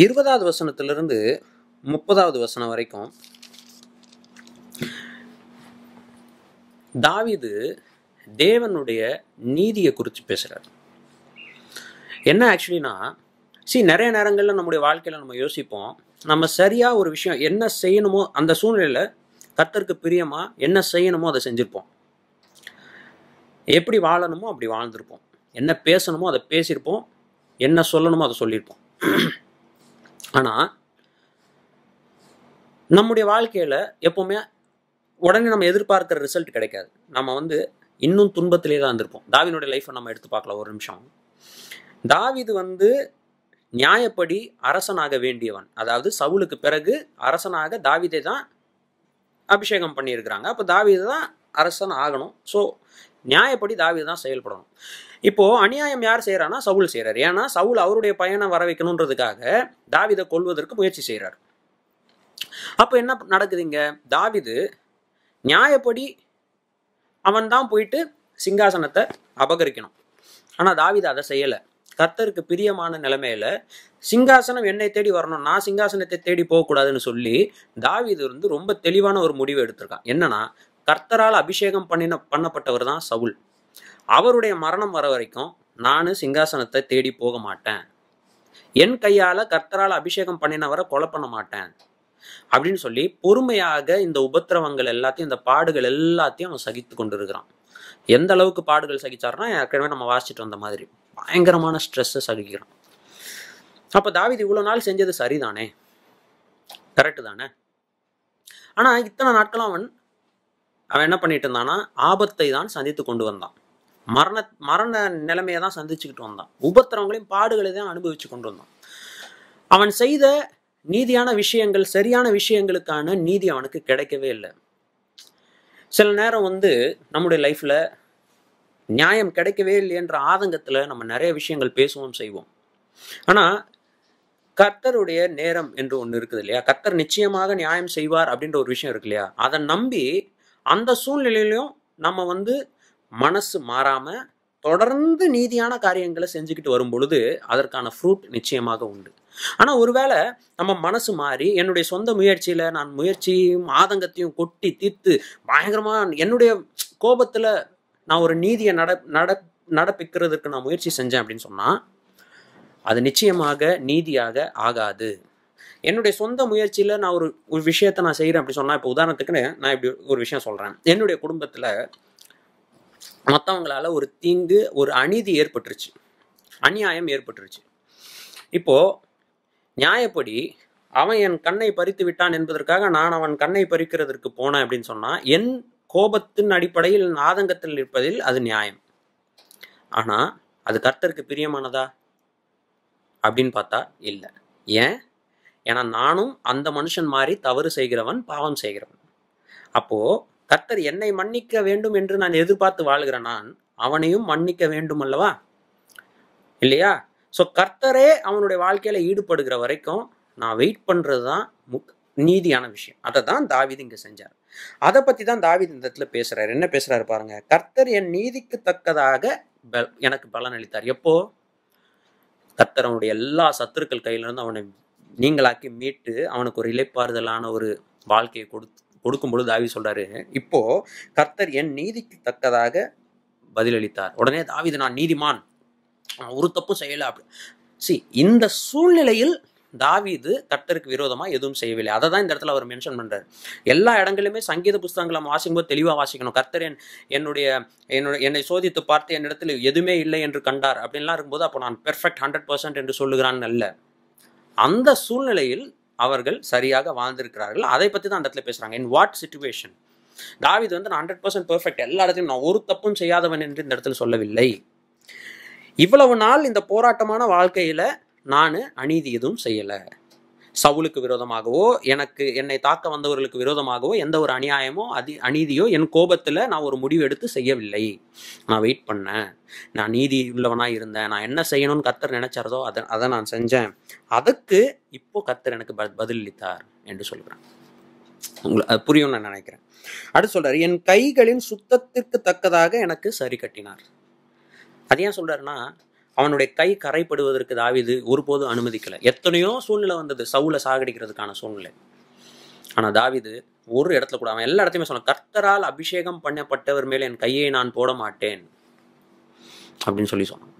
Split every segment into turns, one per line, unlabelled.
இருபதாவது வசனத்திலிருந்து முப்பதாவது வசனம் வரைக்கும் தாவிது தேவனுடைய நீதியை குறித்து பேசுகிறார் என்ன ஆக்சுவலினா சி நிறைய நேரங்களில் நம்முடைய வாழ்க்கையில் நம்ம யோசிப்போம் நம்ம சரியாக ஒரு விஷயம் என்ன செய்யணுமோ அந்த சூழ்நிலையில் கத்தருக்கு பிரியமாக என்ன செய்யணுமோ அதை செஞ்சுருப்போம் எப்படி வாழணுமோ அப்படி வாழ்ந்திருப்போம் என்ன பேசணுமோ அதை பேசியிருப்போம் என்ன சொல்லணுமோ அதை சொல்லியிருப்போம் ஆனால் நம்முடைய வாழ்க்கையில் எப்போவுமே உடனே நம்ம எதிர்பார்க்குற ரிசல்ட் கிடைக்காது நம்ம வந்து இன்னும் துன்பத்திலே தான் இருந்திருப்போம் தாவினுடைய லைஃப்பை நம்ம எடுத்து பார்க்கலாம் ஒரு நிமிஷம் தாவிது வந்து நியாயப்படி அரசனாக வேண்டியவன் அதாவது சவுலுக்கு பிறகு அரசனாக தாவிதை தான் அபிஷேகம் பண்ணியிருக்கிறாங்க அப்போ தாவிதை தான் அரசன் ஆகணும் ஸோ நியாயப்படி தாவிதை தான் செயல்படணும் இப்போ அநியாயம் யார் செய்யறானா சவுல் செய்யறாரு ஏன்னா சவுல் அவருடைய பயனை வர வைக்கணுன்றதுக்காக தாவிதை கொள்வதற்கு முயற்சி செய்யறாரு அப்போ என்ன நடக்குதுங்க தாவிது நியாயப்படி அவன் தான் போயிட்டு சிங்காசனத்தை அபகரிக்கணும் ஆனால் தாவிது அதை செய்யலை கர்த்தருக்கு பிரியமான நிலைமையில சிங்காசனம் என்னை தேடி வரணும் நான் சிங்காசனத்தை தேடி போகக்கூடாதுன்னு சொல்லி தாவிது வந்து ரொம்ப தெளிவான ஒரு முடிவு எடுத்திருக்கான் என்னன்னா கர்த்தரால் அபிஷேகம் பண்ணின பண்ணப்பட்டவர் தான் சவுல் அவருடைய மரணம் வர வரைக்கும் நான் சிங்காசனத்தை தேடி போக மாட்டேன் என் கையால் கர்த்தரால் அபிஷேகம் பண்ணினவரை கொலை பண்ண மாட்டேன் அப்படின்னு சொல்லி பொறுமையாக இந்த உபத்திரவங்கள் எல்லாத்தையும் இந்த பாடுகள் எல்லாத்தையும் அவன் சகித்து கொண்டு இருக்கிறான் எந்த அளவுக்கு பாடுகள் சகிச்சாருன்னா ஏற்கனவே நம்ம வாசிச்சுட்டு வந்த மாதிரி பயங்கரமான ஸ்ட்ரெஸ்ஸை சகிக்கிறான் அப்போ தாவிது இவ்வளோ நாள் செஞ்சது சரிதானே கரெக்டு தானே ஆனால் இத்தனை நாட்களும் அவன் அவன் என்ன பண்ணிட்டு இருந்தான்னா ஆபத்தை தான் சந்தித்து கொண்டு வந்தான் மரண மரண நிலைமையை தான் சந்திச்சுக்கிட்டு வந்தான் உபத்திரவங்களையும் பாடுகளை தான் அனுபவிச்சு கொண்டு வந்தான் அவன் செய்த நீதியான விஷயங்கள் சரியான விஷயங்களுக்கான நீதி அவனுக்கு கிடைக்கவே இல்லை சில நேரம் வந்து நம்முடைய லைஃப்பில் நியாயம் கிடைக்கவே இல்லைன்ற ஆதங்கத்தில் நம்ம நிறைய விஷயங்கள் பேசுவோம் செய்வோம் ஆனால் கர்த்தருடைய நேரம் என்று ஒன்று இருக்குது இல்லையா கர்த்தர் நிச்சயமாக நியாயம் செய்வார் அப்படின்ற ஒரு விஷயம் இருக்கு இல்லையா அதை நம்பி அந்த சூழ்நிலையிலையும் நம்ம வந்து மனசு மாறாமல் தொடர்ந்து நீதியான காரியங்களை செஞ்சுக்கிட்டு வரும் பொழுது அதற்கான ஃப்ரூட் நிச்சயமாக உண்டு ஆனால் ஒருவேளை நம்ம மனசு மாறி என்னுடைய சொந்த முயற்சியில் நான் முயற்சியும் ஆதங்கத்தையும் கொட்டி தீர்த்து பயங்கரமாக என்னுடைய கோபத்தில் நான் ஒரு நீதியை நட நட நடப்பிக்கிறதுக்கு நான் முயற்சி செஞ்சேன் அப்படின்னு சொன்னால் அது நிச்சயமாக நீதியாக ஆகாது என்னுடைய சொந்த முயற்சியில் நான் ஒரு ஒரு விஷயத்த நான் செய்கிறேன் அப்படின்னு சொன்னால் இப்போ உதாரணத்துக்குன்னு நான் இப்படி ஒரு விஷயம் சொல்கிறேன் என்னுடைய குடும்பத்தில் மற்றவங்களால ஒரு தீங்கு ஒரு அநீதி ஏற்பட்டுருச்சு அநியாயம் ஏற்பட்டுருச்சு இப்போது நியாயப்படி அவன் என் கண்ணை பறித்து விட்டான் என்பதற்காக நான் அவன் கண்ணை பறிக்கிறதற்கு போனேன் அப்படின்னு சொன்னால் என் கோபத்தின் அடிப்படையில் ஆதங்கத்தில் இருப்பதில் அது நியாயம் ஆனால் அது கர்த்தருக்கு பிரியமானதா அப்படின்னு பார்த்தா இல்லை ஏன் ஏன்னா நானும் அந்த மனுஷன் மாதிரி தவறு செய்கிறவன் பாவம் செய்கிறவன் அப்போது கர்த்தர் என்னை மன்னிக்க வேண்டும் என்று நான் எதிர்பார்த்து வாழ்கிற நான் அவனையும் மன்னிக்க வேண்டும் அல்லவா இல்லையா ஸோ கர்த்தரே அவனுடைய வாழ்க்கையில ஈடுபடுகிற வரைக்கும் நான் வெயிட் பண்ணுறது தான் நீதியான விஷயம் அதை தான் தாவிது இங்கே செஞ்சார் அதை பற்றி தான் தாவிது இந்த இடத்துல பேசுகிறார் என்ன பேசுகிறாரு பாருங்க கர்த்தர் என் நீதிக்கு தக்கதாக எனக்கு பலன் அளித்தார் எப்போ கர்த்தர் அவனுடைய எல்லா சத்துருக்கள் கையிலிருந்து அவனை நீங்களாக்கி மீட்டு அவனுக்கு ஒரு இலைப்பாறுதலான ஒரு வாழ்க்கையை கொடுத்து கொடுக்கும் பொழுது தாவி சொல்கிறாரு இப்போ கர்த்தர் என் நீதிக்கு தக்கதாக பதிலளித்தார் உடனே தாவிது நான் நீதிமான் ஒரு தப்பு செய்யலை அப்படி சி இந்த சூழ்நிலையில் தாவிது கர்த்தருக்கு விரோதமாக எதுவும் செய்யவில்லை அதை தான் இந்த இடத்துல அவர் மென்ஷன் பண்றாரு எல்லா இடங்களிலுமே சங்கீத புஸ்தகங்களை நம்ம வாசிக்கும்போது தெளிவாக வாசிக்கணும் கர்த்தர் என் என்னுடைய என்னை சோதித்து பார்த்து என்னிடத்தில் எதுவுமே இல்லை என்று கண்டார் அப்படின்லாம் இருக்கும்போது அப்போ நான் பெர்ஃபெக்ட் ஹண்ட்ரட் பர்சன்ட் என்று சொல்லுகிறான்னு அல்ல அந்த சூழ்நிலையில் அவர்கள் சரியாக வாழ்ந்திருக்கிறார்கள் அதை பற்றி தான் அந்த இடத்துல பேசுகிறாங்க இன் வாட் சுச்சுவேஷன் தாவிது வந்து நான் ஹண்ட்ரட் பர்சன்ட் பெர்ஃபெக்ட் எல்லா இடத்துலையும் நான் ஒரு தப்பும் செய்யாதவன் என்று இந்த இடத்துல சொல்லவில்லை இவ்வளவு நாள் இந்த போராட்டமான வாழ்க்கையில் நான் அநீதி எதுவும் செய்யலை சவுலுக்கு விரோதமாகவோ எனக்கு என்னை தாக்க வந்தவர்களுக்கு விரோதமாகவோ எந்த ஒரு அநியாயமோ அதி அநீதியோ என் கோபத்தில் நான் ஒரு முடிவு எடுத்து செய்யவில்லை நான் வெயிட் பண்ணேன் நான் நீதி உள்ளவனாக இருந்தேன் நான் என்ன செய்யணும்னு கத்தர் நினைச்சாரதோ அதை அதை நான் செஞ்சேன் அதுக்கு இப்போ கத்தர் எனக்கு ப பதிலளித்தார் என்று சொல்கிறேன் உங்களுக்கு அது புரியும் நான் நினைக்கிறேன் அடுத்து சொல்கிறார் என் கைகளின் சுத்தத்திற்கு தக்கதாக எனக்கு சரி கட்டினார் அது ஏன் சொல்றாருன்னா அவனுடைய கை கரைப்படுவதற்கு தாவிது ஒருபோதும் அனுமதிக்கலை எத்தனையோ சூழ்நிலை வந்தது சவுல சாகடிக்கிறதுக்கான சூழ்நிலை ஆனால் தாவிது ஒரு இடத்துல கூட அவன் எல்லா இடத்தையுமே சொன்னான் கர்த்தரால் அபிஷேகம் பண்ணப்பட்டவர் மேலே என் கையை நான் போட மாட்டேன் அப்படின்னு சொல்லி சொன்னான்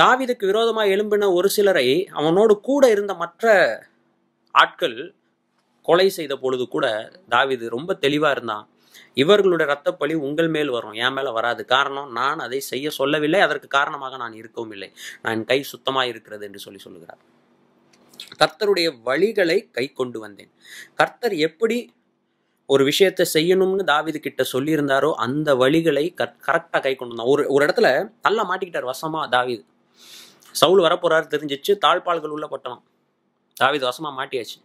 தாவிதுக்கு விரோதமாக எழும்பின ஒரு சிலரை அவனோடு கூட இருந்த மற்ற ஆட்கள் கொலை செய்த பொழுது கூட தாவிது ரொம்ப தெளிவாக இருந்தான் இவர்களுடைய ரத்தப்பழி உங்கள் மேல் வரும் என் மேலே வராது காரணம் நான் அதை செய்ய சொல்லவில்லை அதற்கு காரணமாக நான் இருக்கவும் இல்லை நான் கை சுத்தமாக இருக்கிறது என்று சொல்லி சொல்லுகிறார் கர்த்தருடைய வழிகளை கை கொண்டு வந்தேன் கர்த்தர் எப்படி ஒரு விஷயத்தை செய்யணும்னு தாவிது கிட்ட சொல்லியிருந்தாரோ அந்த வழிகளை கரெக்டாக கை கொண்டு வந்தான் ஒரு ஒரு இடத்துல நல்லா மாட்டிக்கிட்டார் வசமா தாவிது சவுல் வரப்போறாரு தெரிஞ்சிச்சு தாழ்பால்கள் உள்ள பட்டணம் தாவிது வசமா மாட்டியாச்சு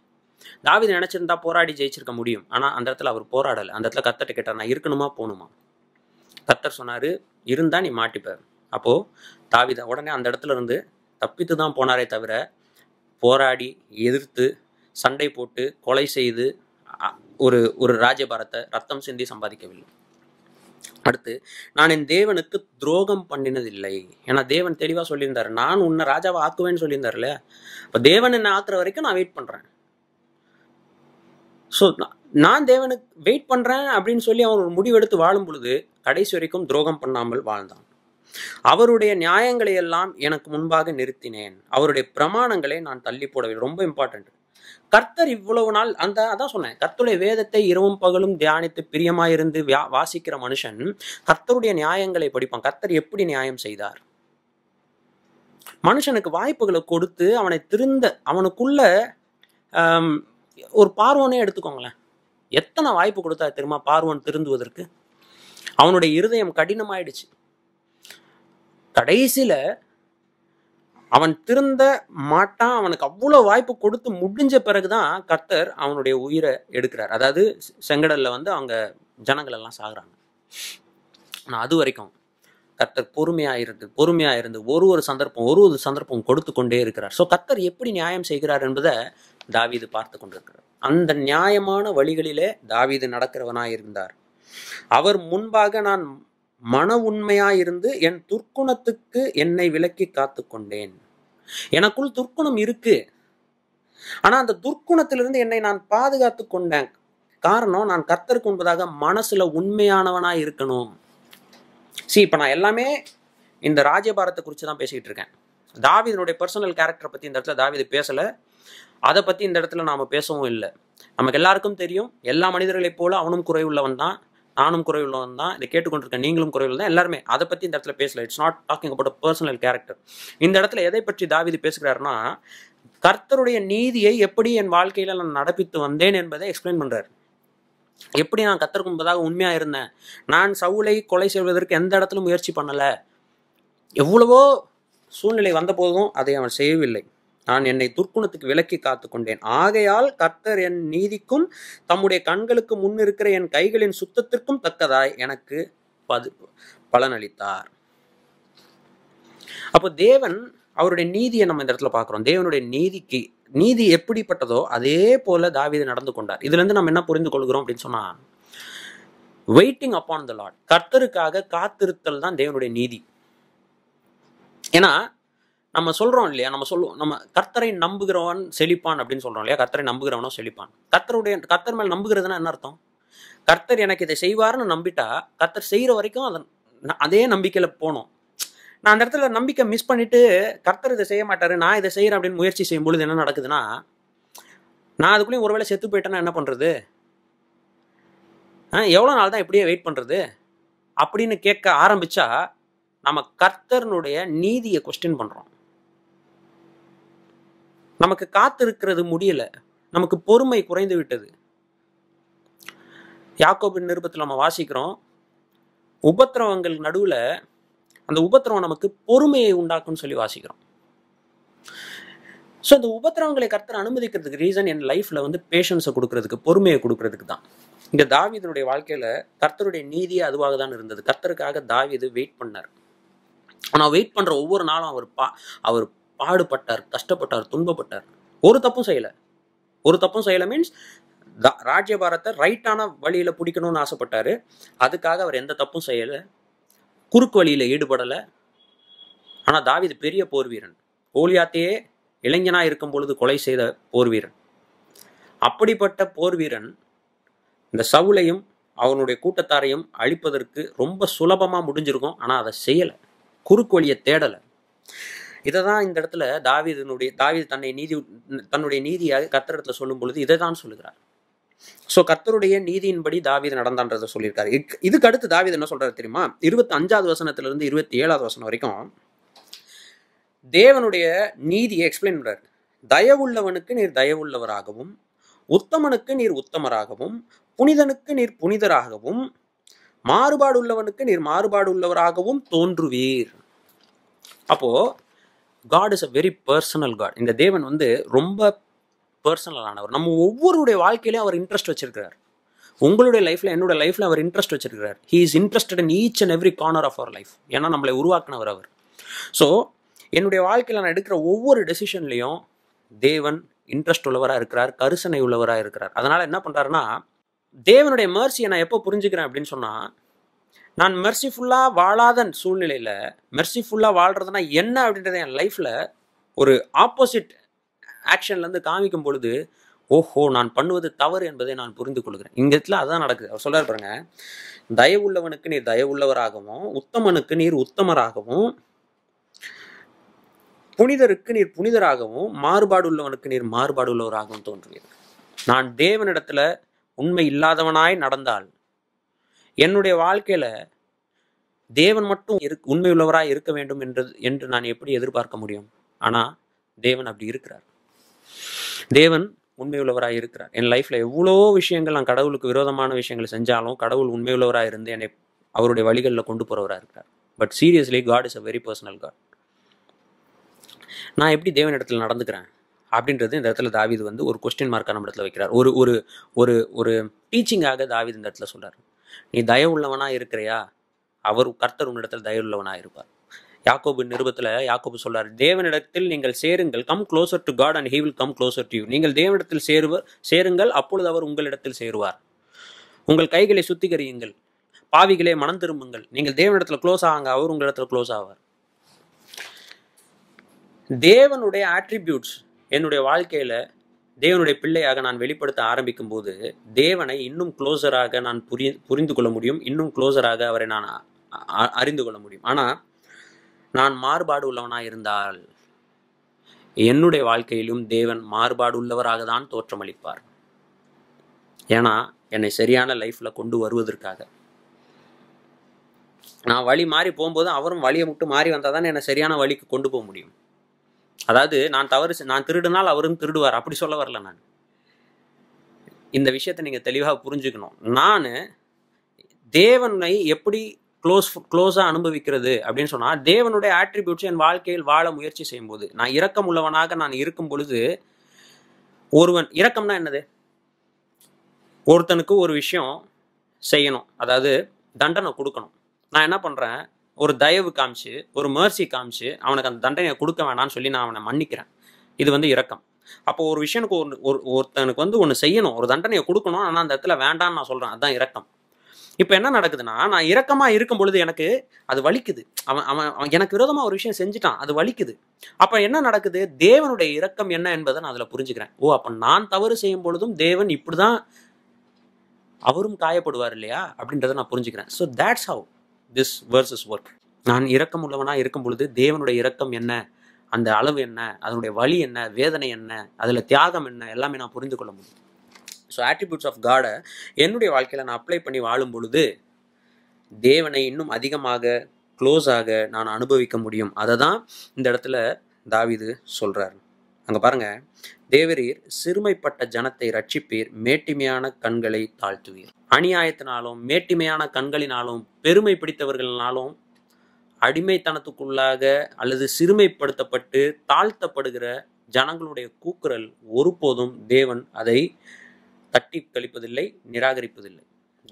தாவிது நினச்சிருந்தா போராடி ஜெயிச்சிருக்க முடியும் ஆனால் அந்த இடத்துல அவர் போராடலை அந்த இடத்துல கத்தட்ட கேட்டார் நான் இருக்கணுமா போகணுமா கத்தர் சொன்னார் இருந்தால் நீ மாட்டிப்பார் அப்போது தாவித உடனே அந்த இடத்துல இருந்து தப்பித்து தான் போனாரே தவிர போராடி எதிர்த்து சண்டை போட்டு கொலை செய்து ஒரு ஒரு ராஜபாரத்தை ரத்தம் சிந்தி சம்பாதிக்கவில்லை அடுத்து நான் என் தேவனுக்கு துரோகம் பண்ணினதில்லை ஏன்னா தேவன் தெளிவாக சொல்லியிருந்தார் நான் உன்னை ராஜாவை ஆக்குவேன்னு சொல்லியிருந்தார்ல இப்போ தேவன் என்னை ஆக்குற வரைக்கும் நான் வெயிட் பண்ணுறேன் ஸோ நான் தேவனுக்கு வெயிட் பண்ணுறேன் அப்படின்னு சொல்லி அவன் ஒரு முடிவெடுத்து வாழும் பொழுது கடைசி வரைக்கும் துரோகம் பண்ணாமல் வாழ்ந்தான் அவருடைய நியாயங்களை எல்லாம் எனக்கு முன்பாக நிறுத்தினேன் அவருடைய பிரமாணங்களை நான் தள்ளி போடவில்லை ரொம்ப இம்பார்ட்டன்ட் கர்த்தர் இவ்வளவு நாள் அந்த அதான் சொன்னேன் கர்த்தருடைய வேதத்தை இரவும் பகலும் தியானித்து பிரியமாயிருந்து வாசிக்கிற மனுஷன் கர்த்தருடைய நியாயங்களை படிப்பான் கர்த்தர் எப்படி நியாயம் செய்தார் மனுஷனுக்கு வாய்ப்புகளை கொடுத்து அவனை திருந்த அவனுக்குள்ள ஒரு பார்வனே எடுத்துக்கோங்களேன் எத்தனை வாய்ப்பு கொடுத்தா தெரியுமா பார்வன் திருந்துவதற்கு அவனுடைய இருதயம் கடினமாயிடுச்சு கடைசியில் அவன் திருந்த மாட்டான் அவனுக்கு அவ்வளோ வாய்ப்பு கொடுத்து முடிஞ்ச பிறகுதான் கர்த்தர் அவனுடைய உயிரை எடுக்கிறார் அதாவது செங்கடல்ல வந்து அவங்க ஜனங்கள் எல்லாம் சாகுறாங்க ஆனால் அது வரைக்கும் கர்த்தர் பொறுமையாக இருந்து பொறுமையாக இருந்து ஒரு ஒரு சந்தர்ப்பம் ஒரு ஒரு சந்தர்ப்பம் கொடுத்து கொண்டே இருக்கிறார் ஸோ கர்த்தர் எப்படி நியாயம் செய்கிறார் என்பதை தாவீது பார்த்து கொண்டிருக்கிறார் அந்த நியாயமான வழிகளிலே தாவீது நடக்கிறவனாய் இருந்தார் அவர் முன்பாக நான் மன உண்மையாயிருந்து என் துர்க்குணத்துக்கு என்னை விலக்கி காத்து கொண்டேன் எனக்குள் துர்க்குணம் இருக்கு ஆனா அந்த துர்க்குணத்திலிருந்து என்னை நான் பாதுகாத்து கொண்டேன் காரணம் நான் கர்த்தருக்கு முன்பதாக மனசுல உண்மையானவனா இருக்கணும் சி இப்ப நான் எல்லாமே இந்த ராஜ்யபாரத்தை குறித்து தான் பேசிக்கிட்டு இருக்கேன் தாவிதனுடைய பர்சனல் கேரக்டரை பற்றி இந்த இடத்துல தாவிது பேசலை அதை பற்றி இந்த இடத்துல நாம் பேசவும் இல்லை நமக்கு எல்லாருக்கும் தெரியும் எல்லா மனிதர்களைப் போல அவனும் குறைவுள்ளவன் தான் நானும் குறைவுள்ளவன் தான் இதை கேட்டுக்கொண்டிருக்க நீங்களும் குறைவுள்ள தான் எல்லாருமே அதை பற்றி இந்த இடத்துல பேசல it's not talking about personal character இந்த இடத்துல எதை பற்றி தாவிது பேசுகிறாருன்னா கர்த்தருடைய நீதியை எப்படி என் வாழ்க்கையில நான் நடப்பித்து வந்தேன் என்பதை எக்ஸ்பிளைன் பண்றாரு எப்படி நான் கத்தருக்கு முன்பதாக உண்மையா இருந்தேன் நான் சவுளை கொலை செய்வதற்கு எந்த இடத்துல முயற்சி பண்ணல எவ்வளவோ சூழ்நிலை வந்த போதும் அதை அவன் செய்யவில்லை நான் என்னை துர்க்குணத்துக்கு விலக்கி காத்து கொண்டேன் ஆகையால் கர்த்தர் என் நீதிக்கும் தம்முடைய கண்களுக்கு முன் இருக்கிற என் கைகளின் சுத்தத்திற்கும் தக்கதாய் எனக்கு பது பலனளித்தார் அப்போ தேவன் அவருடைய நீதியை நம்ம இந்த இடத்துல பார்க்குறோம் தேவனுடைய நீதிக்கு நீதி எப்படிப்பட்டதோ அதே போல தாவிதை நடந்து கொண்டார் இருந்து நம்ம என்ன புரிந்து கொள்கிறோம் அப்படின்னு சொன்னால் வெயிட்டிங் அப்பான் த லாட் கர்த்தருக்காக காத்திருத்தல் தான் தேவனுடைய நீதி ஏன்னா நம்ம சொல்கிறோம் இல்லையா நம்ம சொல்லுவோம் நம்ம கர்த்தரை நம்புகிறவன் செழிப்பான் அப்படின்னு சொல்கிறோம் இல்லையா கர்த்தரை நம்புகிறவனோ செழிப்பான் கர்த்தருடைய கர்த்தர் மேல் நம்புகிறதுனா என்ன அர்த்தம் கர்த்தர் எனக்கு இதை செய்வார்னு நம்பிட்டா கர்த்தர் செய்கிற வரைக்கும் அதை அதே நம்பிக்கையில் போனோம் நான் அந்த இடத்துல நம்பிக்கை மிஸ் பண்ணிட்டு கர்த்தர் இதை செய்ய மாட்டாரு நான் இதை செய்கிறேன் அப்படின்னு முயற்சி செய்யும் பொழுது என்ன நடக்குதுன்னா நான் அதுக்குள்ளேயும் ஒருவேளை செத்து போயிட்டேன்னா என்ன பண்ணுறது எவ்வளோ நாள் தான் இப்படியே வெயிட் பண்ணுறது அப்படின்னு கேட்க ஆரம்பிச்சா நம்ம கர்த்தர்னுடைய நீதியை கொஸ்டின் பண்ணுறோம் நமக்கு காத்திருக்கிறது முடியல நமக்கு பொறுமை குறைந்து விட்டது யாக்கோபின் நிருபத்தில் நம்ம வாசிக்கிறோம் உபத்திரவங்கள் நடுவில் அந்த உபத்திரவம் நமக்கு பொறுமையை உண்டாக்கும்னு சொல்லி வாசிக்கிறோம் ஸோ இந்த உபத்திரவங்களை கர்த்தர் அனுமதிக்கிறதுக்கு ரீசன் என் லைஃப்பில் வந்து பேஷன்ஸை கொடுக்கறதுக்கு பொறுமையை கொடுக்கறதுக்கு தான் இங்கே தாவிதனுடைய வாழ்க்கையில் கர்த்தருடைய நீதியே அதுவாக தான் இருந்தது கர்த்தருக்காக தாவிது வெயிட் பண்ணார் ஆனால் வெயிட் பண்ணுற ஒவ்வொரு நாளும் அவர் பா அவர் பாடுபட்டார் கஷ்டப்பட்டார் துன்பப்பட்டார் ஒரு தப்பும் செய்யலை ஒரு தப்பும் செய்யலை மீன்ஸ் ராஜ்யபாரத்தை ரைட்டான வழியில் பிடிக்கணும்னு ஆசைப்பட்டார் அதுக்காக அவர் எந்த தப்பும் செய்யலை குறுக்கு வழியில் ஈடுபடலை ஆனால் தாவிது பெரிய போர் வீரன் ஓலியாத்தையே இளைஞனாக இருக்கும் பொழுது கொலை செய்த போர் வீரன் அப்படிப்பட்ட போர் வீரன் இந்த சவுலையும் அவனுடைய கூட்டத்தாரையும் அழிப்பதற்கு ரொம்ப சுலபமாக முடிஞ்சிருக்கும் ஆனால் அதை செய்யலை குறுக்கு வழியை தேடலை இதை தான் இந்த இடத்துல தாவிதனுடைய தாவிது தன்னை நீதி தன்னுடைய நீதியாக கத்தரிடத்துல சொல்லும் பொழுது இதை தான் சொல்லுகிறார் ஸோ கத்தருடைய நீதியின்படி தாவிது நடந்தான்றத சொல்லியிருக்காரு இதுக்கு அடுத்து தாவிது என்ன சொல்றாரு தெரியுமா இருபத்தி அஞ்சாவது வசனத்திலிருந்து இருபத்தி ஏழாவது வசனம் வரைக்கும் தேவனுடைய நீதியை எக்ஸ்பிளைன் பண்ணுறாரு தயவுள்ளவனுக்கு நீர் தயவுள்ளவராகவும் உத்தமனுக்கு நீர் உத்தமராகவும் புனிதனுக்கு நீர் புனிதராகவும் மாறுபாடு உள்ளவனுக்கு நீர் மாறுபாடு உள்ளவராகவும் தோன்றுவீர் அப்போ God is a very personal God இந்த தேவன் வந்து ரொம்ப பர்சனலானவர் நம்ம ஒவ்வொருடைய வாழ்க்கையிலையும் அவர் இன்ட்ரெஸ்ட் வச்சிருக்கிறார் உங்களுடைய லைஃப்பில் என்னோட லைஃப்பில் அவர் இன்ட்ரெஸ்ட் வச்சிருக்கிறார் he is interested in each and every corner of our life ஏன்னா நம்மளை உருவாக்குனவர் அவர் ஸோ என்னுடைய வாழ்க்கையில் நான் எடுக்கிற ஒவ்வொரு டெசிஷன்லையும் தேவன் இன்ட்ரெஸ்ட் உள்ளவராக இருக்கிறார் கரிசனை உள்ளவராக இருக்கிறார் அதனால் என்ன பண்ணுறாருன்னா தேவனுடைய மர்சியை நான் எப்போ புரிஞ்சுக்கிறேன் அப்படின்னு சொன்னால் நான் மெர்சிஃபுல்லாக வாழாத சூழ்நிலையில் மெர்சிஃபுல்லாக வாழ்கிறதுனா என்ன அப்படின்றத என் லைஃப்பில் ஒரு ஆப்போசிட் ஆக்ஷன்லேருந்து காமிக்கும் பொழுது ஓஹோ நான் பண்ணுவது தவறு என்பதை நான் புரிந்து கொள்கிறேன் இந்த இடத்துல அதான் நடக்குது அவர் சொல்கிறார் பாருங்க தயவுள்ளவனுக்கு நீர் தயவுள்ளவராகவும் உத்தமனுக்கு நீர் உத்தமராகவும் புனிதருக்கு நீர் புனிதராகவும் மாறுபாடு உள்ளவனுக்கு நீர் மாறுபாடு உள்ளவராகவும் தோன்றுவீர்கள் நான் தேவனிடத்துல உண்மை இல்லாதவனாய் நடந்தால் என்னுடைய வாழ்க்கையில் தேவன் மட்டும் இரு உண்மையுள்ளவராக இருக்க வேண்டும் என்றது என்று நான் எப்படி எதிர்பார்க்க முடியும் ஆனால் தேவன் அப்படி இருக்கிறார் தேவன் உண்மையுள்ளவராக இருக்கிறார் என் லைஃப்பில் எவ்வளோ விஷயங்கள் நான் கடவுளுக்கு விரோதமான விஷயங்களை செஞ்சாலும் கடவுள் உண்மையுள்ளவராக இருந்து என்னை அவருடைய வழிகளில் கொண்டு போகிறவராக இருக்கிறார் but seriously God is a very personal God நான் எப்படி தேவன் இடத்துல நடந்துக்கிறேன் அப்படின்றது இந்த இடத்துல தாவிது வந்து ஒரு கொஸ்டின் மார்க்காக நம்ம இடத்துல வைக்கிறார் ஒரு ஒரு ஒரு ஒரு டீச்சிங்காக தாவிது இந்த இடத்துல சொல்கிறார் நீ தயவு உள்ளவனா இருக்கிறியா அவர் கர்த்தர் உன்னிடத்தில் தயவு உள்ளவனா இருப்பார் யாக்கோபு நிருபத்தில் யாக்கோபு சொல்றார் தேவனிடத்தில் நீங்கள் சேருங்கள் come closer to God and he will come closer to you நீங்கள் தேவனிடத்தில் சேருவர் சேருங்கள் அப்பொழுது அவர் உங்களிடத்தில் சேருவார் உங்கள் கைகளை சுத்திகரியுங்கள் பாவிகளே மனம் திரும்புங்கள் நீங்கள் தேவனிடத்துல க்ளோஸ் ஆகாங்க அவர் உங்களிடத்துல க்ளோஸ் ஆவார் தேவனுடைய ஆட்ரிபியூட்ஸ் என்னுடைய வாழ்க்கையில தேவனுடைய பிள்ளையாக நான் வெளிப்படுத்த ஆரம்பிக்கும் போது தேவனை இன்னும் க்ளோஸராக நான் புரி புரிந்து கொள்ள முடியும் இன்னும் க்ளோஸராக அவரை நான் அறிந்து கொள்ள முடியும் ஆனால் நான் மாறுபாடு உள்ளவனாக இருந்தால் என்னுடைய வாழ்க்கையிலும் தேவன் மாறுபாடு உள்ளவராக தான் தோற்றமளிப்பார் ஏன்னா என்னை சரியான லைஃப்பில் கொண்டு வருவதற்காக நான் வழி மாறி போகும்போது அவரும் வழியை விட்டு மாறி வந்தால் தான் என்னை சரியான வழிக்கு கொண்டு போக முடியும் அதாவது நான் தவறு நான் திருடினால் அவரும் திருடுவார் அப்படி சொல்ல வரல நான் இந்த விஷயத்தை நீங்கள் தெளிவாக புரிஞ்சுக்கணும் நான் தேவனை எப்படி க்ளோஸ் க்ளோஸாக அனுபவிக்கிறது அப்படின்னு சொன்னால் தேவனுடைய ஆட்ரிபியூட்ஸ் என் வாழ்க்கையில் வாழ முயற்சி செய்யும்போது நான் இரக்கம் உள்ளவனாக நான் இருக்கும் பொழுது ஒருவன் இரக்கம்னா என்னது ஒருத்தனுக்கு ஒரு விஷயம் செய்யணும் அதாவது தண்டனை கொடுக்கணும் நான் என்ன பண்ணுறேன் ஒரு தயவு காமிச்சு ஒரு மேர்சி காமிச்சு அவனுக்கு அந்த தண்டனையை கொடுக்க வேணாம்னு சொல்லி நான் அவனை மன்னிக்கிறேன் இது வந்து இரக்கம் அப்போ ஒரு விஷயனுக்கு ஒரு ஒருத்தனுக்கு வந்து ஒன்று செய்யணும் ஒரு தண்டனையை கொடுக்கணும் ஆனால் அந்த இடத்துல வேண்டாம்னு நான் சொல்கிறேன் அதுதான் இரக்கம் இப்போ என்ன நடக்குதுன்னா நான் இரக்கமாக இருக்கும் பொழுது எனக்கு அது வலிக்குது அவன் அவன் எனக்கு விரோதமாக ஒரு விஷயம் செஞ்சுட்டான் அது வலிக்குது அப்போ என்ன நடக்குது தேவனுடைய இரக்கம் என்ன என்பதை நான் அதில் புரிஞ்சுக்கிறேன் ஓ அப்போ நான் தவறு செய்யும் பொழுதும் தேவன் இப்படி தான் அவரும் காயப்படுவார் இல்லையா அப்படின்றத நான் புரிஞ்சுக்கிறேன் so that's how this verse is work நான் இரக்கம் உள்ளவனாக இருக்கும் பொழுது தேவனுடைய இரக்கம் என்ன அந்த அளவு என்ன அதனுடைய வழி என்ன வேதனை என்ன அதில் தியாகம் என்ன எல்லாமே நான் புரிந்து கொள்ள முடியும் ஸோ ஆட்டிபியூட்ஸ் ஆஃப் காடை என்னுடைய வாழ்க்கையில் நான் அப்ளை பண்ணி வாழும் பொழுது தேவனை இன்னும் அதிகமாக க்ளோஸாக நான் அனுபவிக்க முடியும் அதை தான் இந்த இடத்துல தாவிது சொல்கிறார் அங்கே பாருங்க தேவரீர் சிறுமைப்பட்ட ஜனத்தை ரட்சிப்பீர் மேட்டிமையான கண்களை தாழ்த்துவீர் அநியாயத்தினாலும் மேட்டிமையான கண்களினாலும் பெருமை பிடித்தவர்களினாலும் அடிமைத்தனத்துக்குள்ளாக அல்லது சிறுமைப்படுத்தப்பட்டு தாழ்த்தப்படுகிற ஜனங்களுடைய கூக்குரல் ஒருபோதும் தேவன் அதை தட்டி கழிப்பதில்லை நிராகரிப்பதில்லை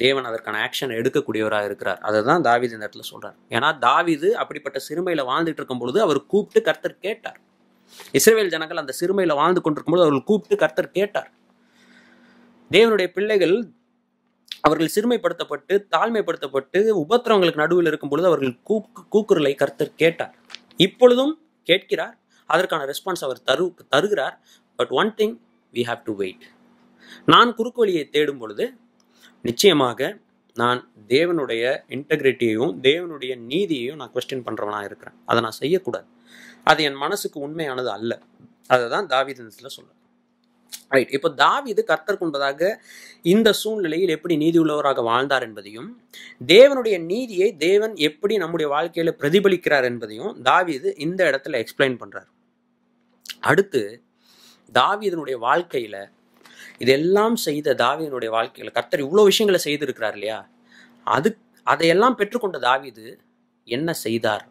தேவன் அதற்கான ஆக்ஷன் எடுக்கக்கூடியவராக இருக்கிறார் அதை தான் தாவிது இந்த இடத்துல சொல்கிறார் ஏன்னா தாவிது அப்படிப்பட்ட சிறுமையில் வாழ்ந்துட்டு இருக்கும் பொழுது அவர் கூப்பிட்டு கர்த்தர் கேட்டார் இஸ்ரேவேல் ஜனங்கள் அந்த சிறுமையில் வாழ்ந்து கொண்டிருக்கும்போது அவர்கள் கூப்பிட்டு கர்த்தர் கேட்டார் தேவனுடைய பிள்ளைகள் அவர்கள் சிறுமைப்படுத்தப்பட்டு தாழ்மைப்படுத்தப்பட்டு உபத்திரவங்களுக்கு நடுவில் இருக்கும் பொழுது அவர்கள் கூக்கு கூக்குரலை கர்த்தர் கேட்டார் இப்பொழுதும் கேட்கிறார் அதற்கான ரெஸ்பான்ஸ் அவர் தரு தருகிறார் but one thing we have to wait நான் குறுக்கு வழியை தேடும் பொழுது நிச்சயமாக நான் தேவனுடைய இன்டெகிரிட்டியையும் தேவனுடைய நீதியையும் நான் கொஸ்டின் பண்ணுறவனாக இருக்கிறேன் அதை நான் செய்யக்கூடாது அது என் மனசுக்கு உண்மையானது அல்ல அதை தான் தாவித சொல்ல ரைட் இப்போ தாவிது கர்த்தர் கொண்டதாக இந்த சூழ்நிலையில் எப்படி நீதி உள்ளவராக வாழ்ந்தார் என்பதையும் தேவனுடைய நீதியை தேவன் எப்படி நம்முடைய வாழ்க்கையில பிரதிபலிக்கிறார் என்பதையும் தாவிது இந்த இடத்துல எக்ஸ்பிளைன் பண்றார் அடுத்து தாவிதனுடைய வாழ்க்கையில இதெல்லாம் செய்த தாவிதனுடைய வாழ்க்கையில கர்த்தர் இவ்வளோ விஷயங்களை செய்திருக்கிறார் இல்லையா அது அதையெல்லாம் பெற்றுக்கொண்ட தாவிது என்ன செய்தார்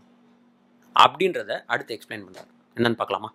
அப்படின்றத அடுத்து எக்ஸ்பிளைன் பண்ணுறாரு என்னென்னு பார்க்கலாமா